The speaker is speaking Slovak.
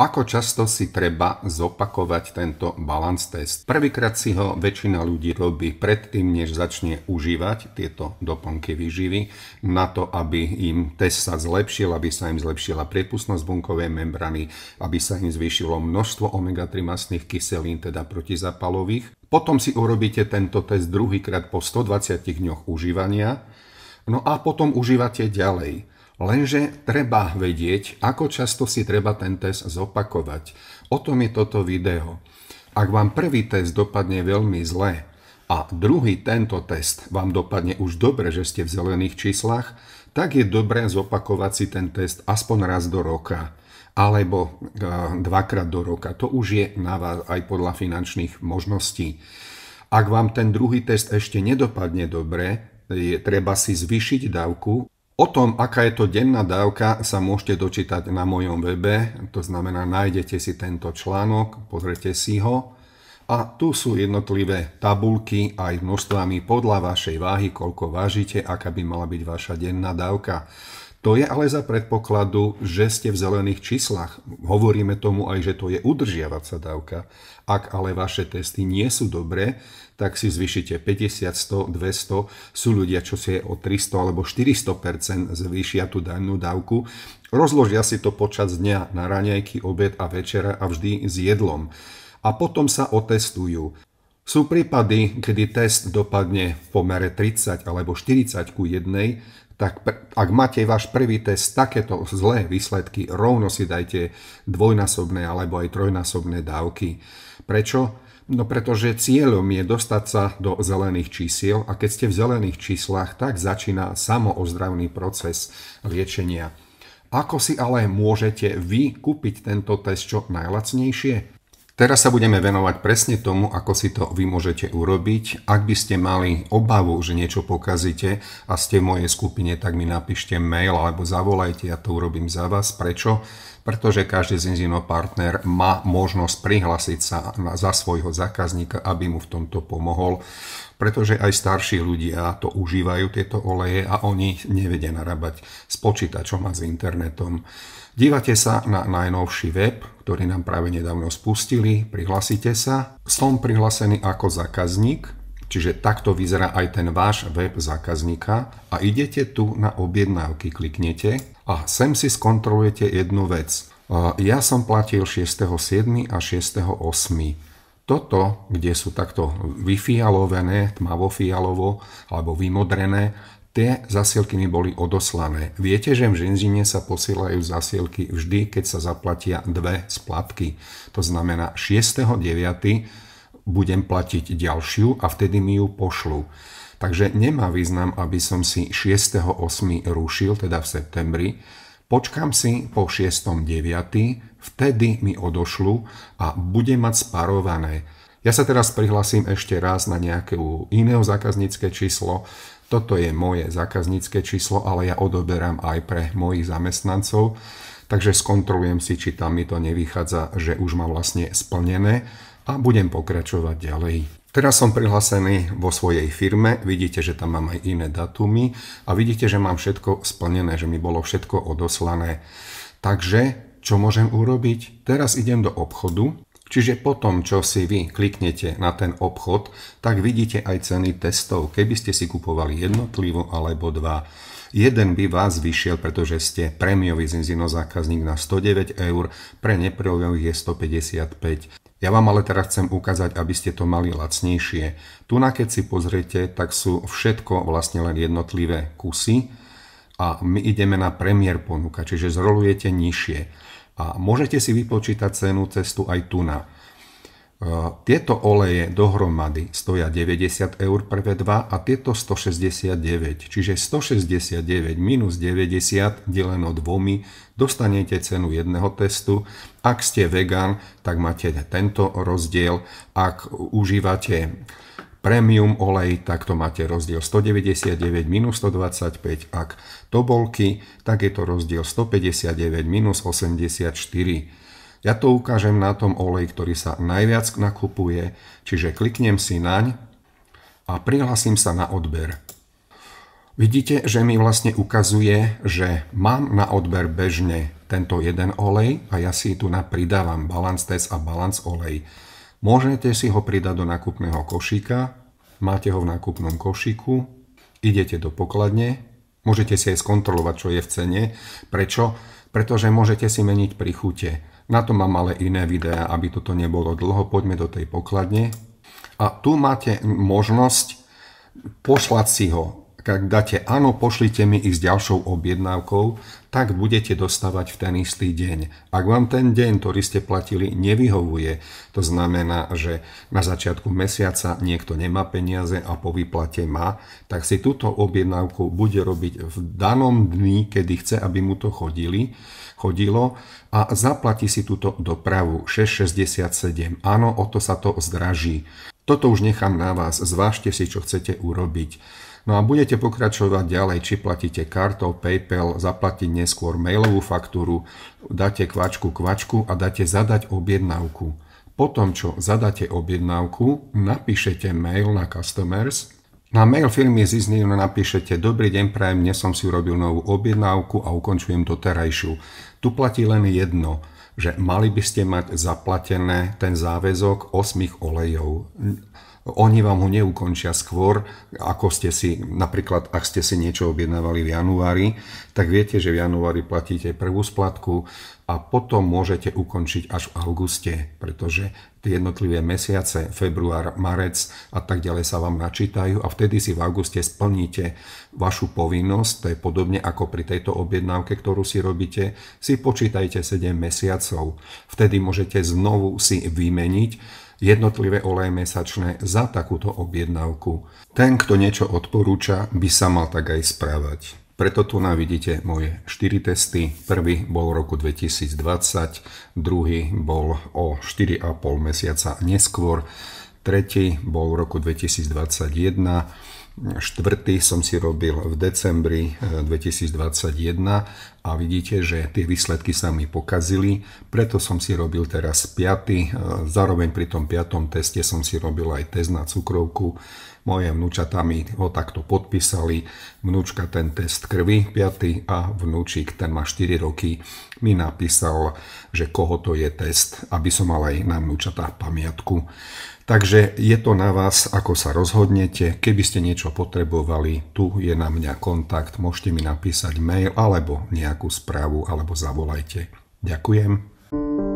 Ako často si treba zopakovať tento balance test? Prvýkrát si ho väčšina ľudí robí predtým, než začne užívať tieto doplnky výživy, na to, aby im test sa zlepšil, aby sa im zlepšila priepustnosť bunkovej membrany, aby sa im zvýšilo množstvo omega-3 masných kyselín, teda protizapalových. Potom si urobíte tento test druhýkrát po 120 dňoch užívania, no a potom užívate ďalej. Lenže treba vedieť, ako často si treba ten test zopakovať. O tom je toto video. Ak vám prvý test dopadne veľmi zle a druhý tento test vám dopadne už dobre, že ste v zelených číslach, tak je dobré zopakovať si ten test aspoň raz do roka alebo e, dvakrát do roka. To už je na vás aj podľa finančných možností. Ak vám ten druhý test ešte nedopadne dobre, je treba si zvyšiť dávku O tom, aká je to denná dávka, sa môžete dočítať na mojom webe, to znamená nájdete si tento článok, pozrite si ho a tu sú jednotlivé tabulky aj množstvami podľa vašej váhy, koľko vážite, aká by mala byť vaša denná dávka. To je ale za predpokladu, že ste v zelených číslach. Hovoríme tomu aj, že to je udržiavaca dávka. Ak ale vaše testy nie sú dobré, tak si zvyšite 50, 100, 200. Sú ľudia, čo si o 300 alebo 400 zvýšia tú danú dávku. Rozložia si to počas dňa na raňajky, obed a večera a vždy s jedlom. A potom sa otestujú. Sú prípady, kedy test dopadne v pomere 30 alebo 40 ku 1, tak ak máte váš prvý test takéto zlé výsledky, rovno si dajte dvojnásobné alebo aj trojnásobné dávky. Prečo? No pretože cieľom je dostať sa do zelených čísiel a keď ste v zelených číslach, tak začína samoozdravný proces liečenia. Ako si ale môžete vy kúpiť tento test čo najlacnejšie? Teraz sa budeme venovať presne tomu, ako si to vy môžete urobiť. Ak by ste mali obavu, že niečo pokazíte a ste v mojej skupine, tak mi napíšte mail alebo zavolajte, ja to urobím za vás. Prečo? Pretože každý Zinzino partner má možnosť prihlásiť sa za svojho zákazníka, aby mu v tomto pomohol pretože aj starší ľudia to užívajú, tieto oleje, a oni nevedia narábať s počítačom a s internetom. Dívate sa na najnovší web, ktorý nám práve nedávno spustili, prihlasite sa. Som prihlasený ako zákazník, Čiže takto vyzerá aj ten váš web zákazníka a idete tu na objednávky, kliknete a sem si skontrolujete jednu vec. Ja som platil 6.7. a toto, kde sú takto vyfialovené, tmavo-fialovo alebo vymodrené, tie zasielky mi boli odoslané. Viete, že v Žinžine sa posielajú zasielky vždy, keď sa zaplatia dve splatky. To znamená 6.9. budem platiť ďalšiu a vtedy mi ju pošlu. Takže nemá význam, aby som si 6.8. rušil, teda v septembri, Počkam si po 6.9., vtedy mi odošlu a bude mať sparované. Ja sa teraz prihlasím ešte raz na nejaké iného zákaznícke číslo. Toto je moje zákaznícke číslo, ale ja odoberám aj pre mojich zamestnancov. Takže skontrolujem si, či tam mi to nevychádza, že už mám vlastne splnené a budem pokračovať ďalej. Teraz som prihlásený vo svojej firme, vidíte, že tam mám aj iné datumy a vidíte, že mám všetko splnené, že mi bolo všetko odoslané. Takže čo môžem urobiť? Teraz idem do obchodu, čiže potom, čo si vy kliknete na ten obchod, tak vidíte aj ceny testov, keby ste si kupovali jednotlivo alebo dva. Jeden by vás vyšiel, pretože ste prémiový zinzino zákazník na 109 eur, pre nepreových je 155. Ja vám ale teraz chcem ukázať, aby ste to mali lacnejšie. Tu na keď si pozriete, tak sú všetko vlastne len jednotlivé kusy a my ideme na premiér ponuka, čiže zrolujete nižšie. A môžete si vypočítať cenu cestu aj tu na. Tieto oleje dohromady stoja 90 eur prvé dva a tieto 169. Čiže 169 minus 90 deleno dvomi dostanete cenu jedného testu. Ak ste vegan, tak máte tento rozdiel. Ak užívate premium olej, tak to máte rozdiel 199 minus 125. Ak tobolky, tak je to rozdiel 159 minus 84. Ja to ukážem na tom oleji, ktorý sa najviac nakupuje, čiže kliknem si naň a prihlasím sa na odber. Vidíte, že mi vlastne ukazuje, že mám na odber bežne tento jeden olej a ja si tu pridávam balance test a balance olej. Môžete si ho pridať do nakupného košíka, máte ho v nákupnom košíku, idete do pokladne, môžete si aj skontrolovať, čo je v cene. Prečo? Pretože môžete si meniť pri chute. Na to mám ale iné videá, aby toto nebolo dlho. Poďme do tej pokladne. A tu máte možnosť poslať si ho ak dáte áno, pošlite mi ich s ďalšou objednávkou, tak budete dostávať v ten istý deň. Ak vám ten deň, ktorý ste platili, nevyhovuje, to znamená, že na začiatku mesiaca niekto nemá peniaze a po vyplate má, tak si túto objednávku bude robiť v danom dni, kedy chce, aby mu to chodili, chodilo a zaplatí si túto dopravu 6,67. Áno, o to sa to zdraží. Toto už nechám na vás, zvážte si, čo chcete urobiť. No a budete pokračovať ďalej, či platíte kartou, PayPal, zaplatiť neskôr mailovú faktúru, dáte kvačku kvačku a dáte zadať objednávku. Potom, čo zadáte objednávku, napíšete mail na customers, na mail firmy Zizniu napíšete Dobrý deň, prajem, dnes som si urobil novú objednávku a ukončujem doterajšiu. Tu platí len jedno – že mali by ste mať zaplatené ten záväzok 8 olejov oni vám ho neukončia skôr, ako ste si, napríklad, ak ste si niečo objednávali v januári, tak viete, že v januári platíte prvú splatku a potom môžete ukončiť až v auguste, pretože tie jednotlivé mesiace, február, marec a tak ďalej sa vám načítajú a vtedy si v auguste splníte vašu povinnosť, to je podobne ako pri tejto objednávke, ktorú si robíte, si počítajte 7 mesiacov. Vtedy môžete znovu si vymeniť jednotlivé oleje mesačné za takúto objednávku. Ten, kto niečo odporúča, by sa mal tak aj správať. Preto tu na vidíte moje 4 testy. Prvý bol v roku 2020, druhý bol o 4,5 mesiaca neskôr, tretí bol v roku 2021, Štvrtý som si robil v decembri 2021 eh, a vidíte, že tie výsledky sa mi pokazili, preto som si robil teraz piaty. Eh, zároveň pri tom piatom teste som si robil aj test na cukrovku. Moje vnúčata mi ho takto podpísali. Vnúčka ten test krvi, piaty a vnúčik, ten má 4 roky, mi napísal, že koho to je test, aby som mal aj na vnúčatách pamiatku. Takže je to na vás, ako sa rozhodnete. Keby ste niečo potrebovali, tu je na mňa kontakt, môžete mi napísať mail alebo nejakú správu alebo zavolajte. Ďakujem. thank you